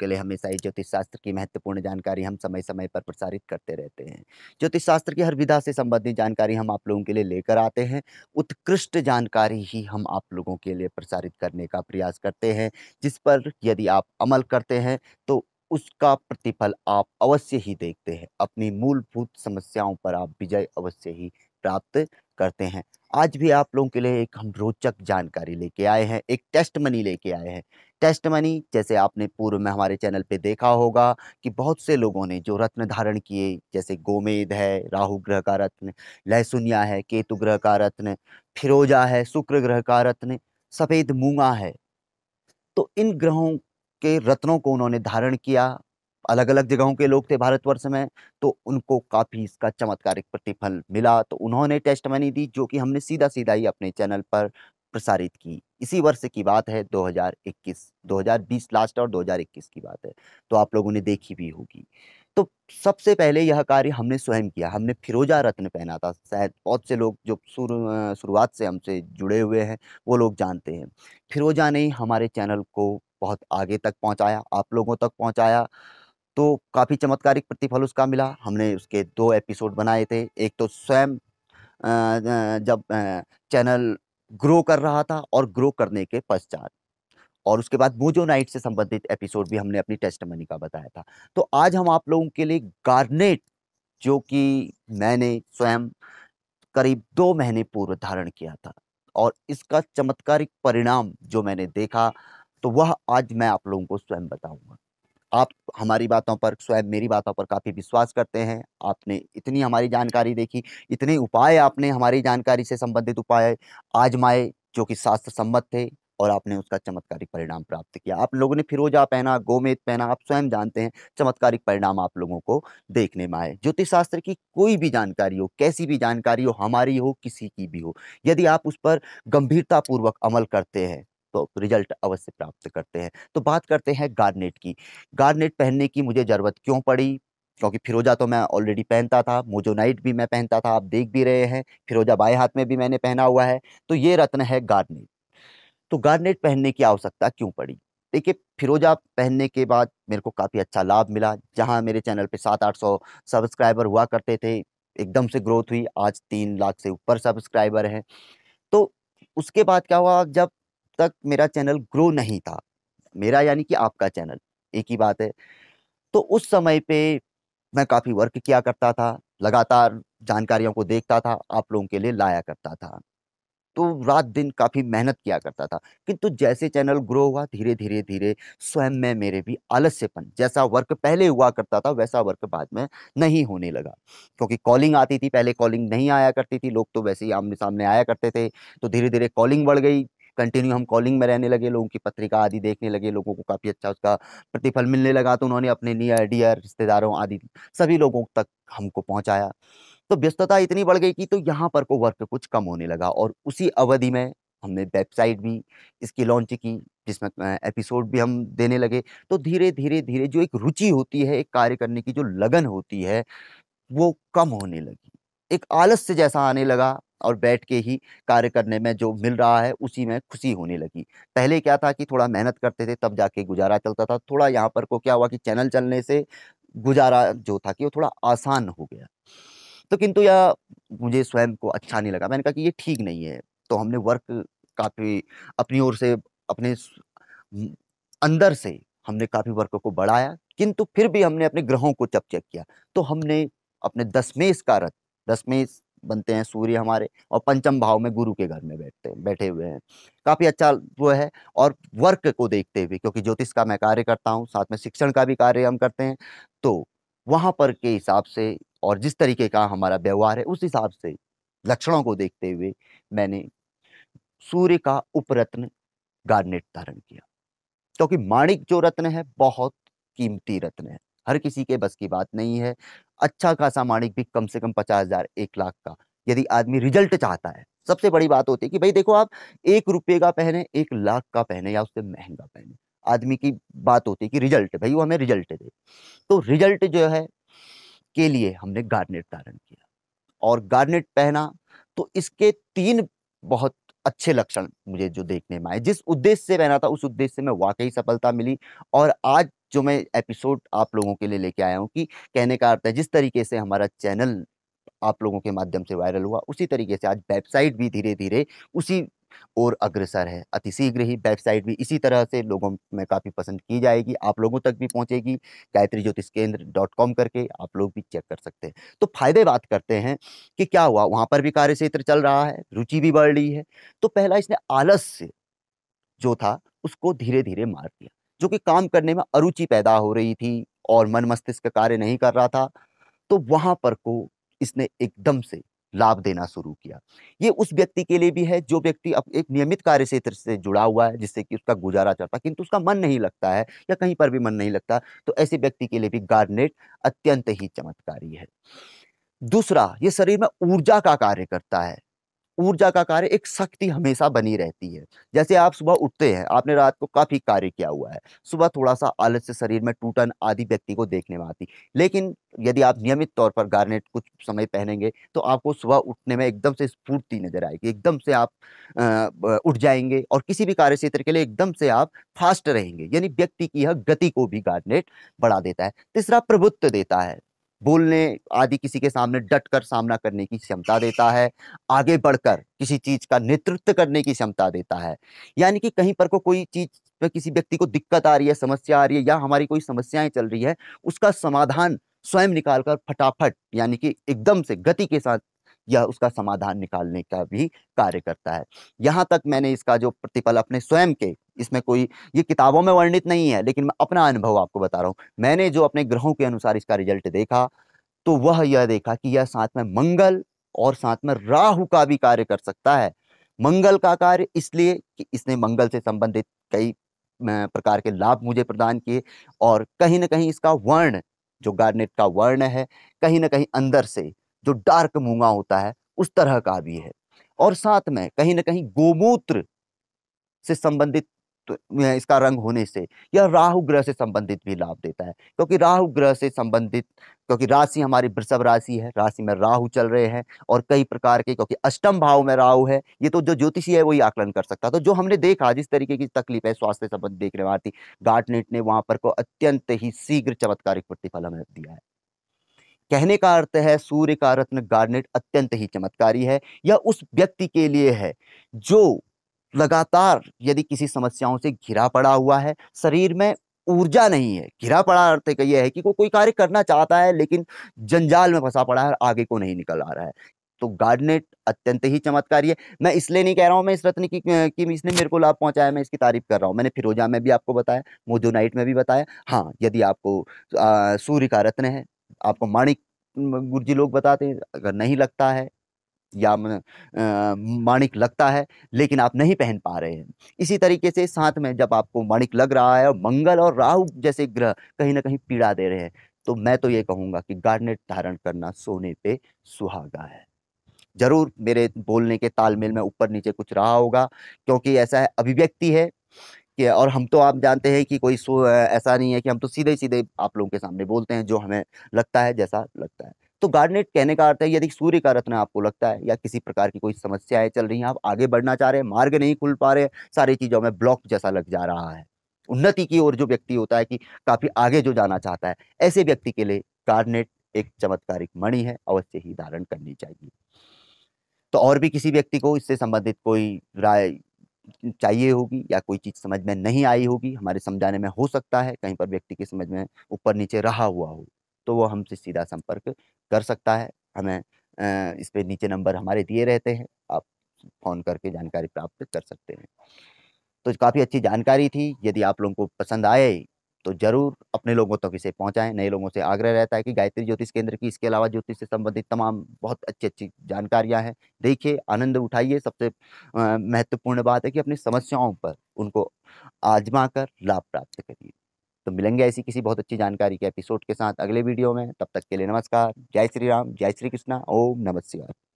के लिए हमेशा ही ज्योतिष शास्त्र की महत्वपूर्ण जानकारी हम समय समय पर प्रसारित करते रहते हैं ज्योतिष शास्त्र की हर विधा से संबंधित जानकारी हम आप लोगों के लिए लेकर आते हैं उत्कृष्ट जानकारी ही हम आप लोगों के लिए प्रसारित करने का प्रयास करते हैं जिस पर यदि आप अमल करते हैं तो उसका प्रतिफल आप अवश्य ही देखते हैं अपनी मूलभूत समस्याओं पर आप विजय अवश्य ही प्राप्त करते हैं आज भी आप लोगों के लिए एक हम रोचक जानकारी लेके आए हैं एक टेस्ट मनी लेके आए हैं टेस्ट मनी जैसे आपने पूर्व में हमारे चैनल पे देखा होगा कि बहुत से लोगों ने जो रत्न धारण किए जैसे गोमेद है राहु ग्रह का रत्न लहसुनिया है केतु ग्रह का रत्न फिरोजा है शुक्र ग्रह का रत्न सफ़ेद मूंगा है तो इन ग्रहों के रत्नों को उन्होंने धारण किया अलग अलग जगहों के लोग थे भारतवर्ष में तो उनको काफ़ी इसका चमत्कारिक प्रतिफल मिला तो उन्होंने टेस्ट मनी दी जो कि हमने सीधा सीधा ही अपने चैनल पर प्रसारित की इसी वर्ष की बात है 2021 2020 लास्ट और 2021 की बात है तो आप लोगों ने देखी भी होगी तो सबसे पहले यह कार्य हमने स्वयं किया हमने फिरोजा रत्न पहना था शायद बहुत से लोग जो शुरू शुरुआत से हमसे जुड़े हुए हैं वो लोग जानते हैं फिरोजा ने हमारे चैनल को बहुत आगे तक पहुंचाया आप लोगों तक पहुंचाया तो काफ़ी चमत्कारिक प्रतिफल उसका मिला हमने उसके दो एपिसोड बनाए थे एक तो स्वयं जब चैनल ग्रो कर रहा था और ग्रो करने के पश्चात और उसके बाद मोजो नाइट से संबंधित एपिसोड भी हमने अपनी टेस्ट मनी का बताया था तो आज हम आप लोगों के लिए गार्नेट जो कि मैंने स्वयं करीब दो महीने पूर्व धारण किया था और इसका चमत्कारिक परिणाम जो मैंने देखा तो वह आज मैं आप लोगों को स्वयं बताऊंगा आप हमारी बातों पर स्वयं मेरी बातों पर काफ़ी विश्वास करते हैं आपने इतनी हमारी जानकारी देखी इतने उपाय आपने हमारी जानकारी से संबंधित उपाय आजमाए जो कि शास्त्र सम्मत थे और आपने उसका चमत्कारिक परिणाम प्राप्त किया आप लोगों ने फिरोजा पहना गोमेद पहना आप स्वयं जानते हैं चमत्कारिक परिणाम आप लोगों को देखने में आए ज्योतिष शास्त्र की कोई भी जानकारी हो कैसी भी जानकारी हो हमारी हो किसी की भी हो यदि आप उस पर गंभीरतापूर्वक अमल करते हैं तो रिजल्ट अवश्य प्राप्त करते हैं तो बात करते हैं गार्नेट की गार्नेट पहनने की मुझे ज़रूरत क्यों पड़ी क्योंकि फिरोजा तो मैं ऑलरेडी पहनता था मोजोनाइट भी मैं पहनता था आप देख भी रहे हैं फिरोजा बाएँ हाथ में भी मैंने पहना हुआ है तो ये रत्न है गार्नेट तो गार्नेट पहनने की आवश्यकता क्यों पड़ी देखिए फिरोजा पहनने के बाद मेरे को काफ़ी अच्छा लाभ मिला जहाँ मेरे चैनल पे सात आठ सौ सब्सक्राइबर हुआ करते थे एकदम से ग्रोथ हुई आज तीन लाख से ऊपर सब्सक्राइबर हैं तो उसके बाद क्या हुआ जब तक मेरा चैनल ग्रो नहीं था मेरा यानी कि आपका चैनल एक ही बात है तो उस समय पे मैं काफ़ी वर्क किया करता था लगातार जानकारियों को देखता था आप लोगों के लिए लाया करता था तो रात दिन काफ़ी मेहनत किया करता था किंतु जैसे चैनल ग्रो हुआ धीरे धीरे धीरे स्वयं में मेरे भी आलस्यपन जैसा वर्क पहले हुआ करता था वैसा वर्क बाद में नहीं होने लगा क्योंकि कॉलिंग आती थी पहले कॉलिंग नहीं आया करती थी लोग तो वैसे ही आमने सामने आया करते थे तो धीरे धीरे कॉलिंग बढ़ गई कंटिन्यू हम कॉलिंग में रहने लगे लोगों की पत्रिका आदि देखने लगे लोगों को काफ़ी अच्छा उसका प्रतिफल मिलने लगा तो उन्होंने अपने नियर डियर रिश्तेदारों आदि सभी लोगों तक हमको पहुँचाया तो व्यस्तता इतनी बढ़ गई कि तो यहाँ पर को वर्क कुछ कम होने लगा और उसी अवधि में हमने वेबसाइट भी इसकी लॉन्च की जिसमें एपिसोड भी हम देने लगे तो धीरे धीरे धीरे जो एक रुचि होती है एक कार्य करने की जो लगन होती है वो कम होने लगी एक आलस से जैसा आने लगा और बैठ के ही कार्य करने में जो मिल रहा है उसी में खुशी होने लगी पहले क्या था कि थोड़ा मेहनत करते थे तब जाके गुजारा चलता था थोड़ा यहाँ पर को क्या हुआ कि चैनल चलने से गुजारा जो था कि वो थोड़ा आसान हो गया तो किंतु यह मुझे स्वयं को अच्छा नहीं लगा मैंने कहा कि ये ठीक नहीं है तो हमने वर्क काफ़ी अपनी ओर से अपने अंदर से हमने काफ़ी वर्क को बढ़ाया किंतु फिर भी हमने अपने ग्रहों को चप चेक किया तो हमने अपने दसमेश कारक दसमेश बनते हैं सूर्य हमारे और पंचम भाव में गुरु के घर में बैठते बैठे हुए हैं काफ़ी अच्छा वो है और वर्क को देखते हुए क्योंकि ज्योतिष का मैं कार्य करता हूँ साथ में शिक्षण का भी कार्य हम करते हैं तो वहाँ पर के हिसाब से और जिस तरीके का हमारा व्यवहार है उस हिसाब से लक्षणों को देखते हुए मैंने सूर्य का उपरत्न गार्नेट धारण किया क्योंकि माणिक जो रत्न है बहुत कीमती रत्न है हर किसी के बस की बात नहीं है अच्छा खासा माणिक भी कम से कम पचास हजार एक लाख का यदि आदमी रिजल्ट चाहता है सबसे बड़ी बात होती है कि भाई देखो आप एक रुपये का पहने एक लाख का पहने या उससे महंगा पहने आदमी की बात होती है कि रिजल्ट भाई वो हमें रिजल्ट दे तो रिजल्ट जो है के लिए हमने गार्नेट धारण किया और गार्नेट पहना तो इसके तीन बहुत अच्छे लक्षण मुझे जो देखने में आए जिस उद्देश्य से पहना था उस उद्देश्य से मैं वाकई सफलता मिली और आज जो मैं एपिसोड आप लोगों के लिए लेके आया हूँ कि कहने का अर्थ है जिस तरीके से हमारा चैनल आप लोगों के माध्यम से वायरल हुआ उसी तरीके से आज वेबसाइट भी धीरे धीरे उसी और अग्रसर है अतिशीघ्र ही वेबसाइट भी इसी तरह से लोगों में काफ़ी पसंद की जाएगी आप लोगों तक भी पहुंचेगी गायत्री ज्योतिष केंद्र डॉट कॉम करके आप लोग भी चेक कर सकते हैं तो फायदे बात करते हैं कि क्या हुआ वहाँ पर भी कार्य क्षेत्र चल रहा है रुचि भी बढ़ रही है तो पहला इसने आलस्य जो था उसको धीरे धीरे मार दिया जो कि काम करने में अरुचि पैदा हो रही थी और मन मस्तिष्क कार्य नहीं कर रहा था तो वहाँ पर को इसने एकदम से लाभ देना शुरू किया ये उस व्यक्ति के लिए भी है जो व्यक्ति अब एक नियमित कार्य क्षेत्र से जुड़ा हुआ है जिससे कि उसका गुजारा चलता किंतु उसका मन नहीं लगता है या कहीं पर भी मन नहीं लगता तो ऐसे व्यक्ति के लिए भी गार्नेट अत्यंत ही चमत्कारी है दूसरा ये शरीर में ऊर्जा का कार्य करता है ऊर्जा का कार्य एक शक्ति हमेशा बनी रहती है जैसे आप सुबह उठते हैं आपने रात को काफ़ी कार्य किया हुआ है सुबह थोड़ा सा आलस से शरीर में टूटन आदि व्यक्ति को देखने में आती लेकिन यदि आप नियमित तौर पर गार्नेट कुछ समय पहनेंगे तो आपको सुबह उठने में एकदम से स्फूर्ति नजर आएगी एकदम से आप उठ जाएंगे और किसी भी कार्य क्षेत्र के लिए एकदम से आप फास्ट रहेंगे यानी व्यक्ति की यह गति को भी गार्नेट बढ़ा देता है तीसरा प्रभुत्व देता है बोलने आदि किसी के सामने डटकर सामना करने की क्षमता देता है आगे बढ़कर किसी चीज का नेतृत्व करने की क्षमता देता है यानी कि कहीं पर को कोई चीज पे किसी व्यक्ति को दिक्कत आ रही है समस्या आ रही है या हमारी कोई समस्याएं चल रही है उसका समाधान स्वयं निकालकर फटाफट यानी कि एकदम से गति के साथ यह उसका समाधान निकालने का भी कार्य करता है यहाँ तक मैंने इसका जो प्रतिफल अपने स्वयं के इसमें कोई ये किताबों में वर्णित नहीं है लेकिन मैं अपना अनुभव आपको बता रहा हूँ मैंने जो अपने ग्रहों के अनुसार इसका रिजल्ट देखा तो वह यह देखा कि यह साथ में मंगल और साथ में राहु का भी कार्य कर सकता है मंगल का कार्य इसलिए कि इसने मंगल से संबंधित कई प्रकार के लाभ मुझे प्रदान किए और कहीं ना कहीं इसका वर्ण जो गार्नेट का वर्ण है कहीं ना कहीं अंदर से जो डार्क मूंगा होता है उस तरह का भी है और साथ में कहीं ना कहीं गोमूत्र से संबंधित तो, इसका रंग होने से यह राहु ग्रह से संबंधित भी लाभ देता है क्योंकि राहु ग्रह से संबंधित क्योंकि राशि हमारी वृषभ राशि है राशि में राहु चल रहे हैं और कई प्रकार के क्योंकि अष्टम भाव में राहु है ये तो जो ज्योतिषी है वही आकलन कर सकता है तो जो हमने देखा जिस तरीके की तकलीफ है स्वास्थ्य संबंध देखने में आती गार्डनेट ने वहां पर को अत्यंत ही शीघ्र चमत्कारिक प्रतिफल हमें दिया है कहने का अर्थ है सूर्य का रत्न गार्नेट अत्यंत ही चमत्कारी है यह उस व्यक्ति के लिए है जो लगातार यदि किसी समस्याओं से घिरा पड़ा हुआ है शरीर में ऊर्जा नहीं है घिरा पड़ा अर्थ का यह है कि वो कोई कार्य करना चाहता है लेकिन जंजाल में फंसा पड़ा है आगे को नहीं निकल आ रहा है तो गार्डनेट अत्यंत ही चमत्कारी है मैं इसलिए नहीं कह रहा हूँ मैं इस रत्न की कि इसने मेरे को लाभ पहुंचाया मैं इसकी तारीफ कर रहा हूँ मैंने फिरोजा में भी आपको बताया नाइट में भी बताया हाँ यदि आपको सूर्य का रत्न है आपको माणिक जी लोग बताते हैं अगर नहीं लगता है या माणिक लगता है लेकिन आप नहीं पहन पा रहे हैं इसी तरीके से साथ में जब आपको माणिक लग रहा है और मंगल और राहु जैसे ग्रह कहीं ना कहीं पीड़ा दे रहे हैं तो मैं तो ये कहूँगा कि गार्नेट धारण करना सोने पे सुहागा है ज़रूर मेरे बोलने के तालमेल में ऊपर नीचे कुछ रहा होगा क्योंकि ऐसा है अभिव्यक्ति है कि और हम तो आप जानते हैं कि कोई ऐसा नहीं है कि हम तो सीधे सीधे आप लोगों के सामने बोलते हैं जो हमें लगता है जैसा लगता है तो गार्डनेट कहने का अर्थ है यदि सूर्य का रत्न आपको लगता है या किसी प्रकार की कोई समस्याएं चल रही हैं आप आगे बढ़ना चाह रहे हैं मार्ग नहीं खुल पा रहे सारी चीज़ों में ब्लॉक जैसा लग जा रहा है उन्नति की ओर जो व्यक्ति होता है कि काफ़ी आगे जो जाना चाहता है ऐसे व्यक्ति के लिए गार्डनेट एक चमत्कारिक मणि है अवश्य ही धारण करनी चाहिए तो और भी किसी व्यक्ति को इससे संबंधित कोई राय चाहिए होगी या कोई चीज़ समझ में नहीं आई होगी हमारे समझाने में हो सकता है कहीं पर व्यक्ति के समझ में ऊपर नीचे रहा हुआ हो तो वो हमसे सीधा संपर्क कर सकता है हमें इस पर नीचे नंबर हमारे दिए रहते हैं आप फ़ोन करके जानकारी प्राप्त कर सकते हैं तो काफ़ी अच्छी जानकारी थी यदि आप लोगों को पसंद आए तो जरूर अपने लोगों तक इसे पहुंचाएं नए लोगों से आग्रह रहता है कि गायत्री ज्योतिष केंद्र की इसके अलावा ज्योतिष से संबंधित तमाम बहुत अच्छी अच्छी जानकारियां हैं देखिए आनंद उठाइए सबसे महत्वपूर्ण बात है कि अपनी समस्याओं पर उनको आजमा कर लाभ प्राप्त करिए तो मिलेंगे ऐसी किसी बहुत अच्छी जानकारी के एपिसोड के साथ अगले वीडियो में तब तक के लिए नमस्कार जय श्री राम जय श्री कृष्णा ओम नमस्कार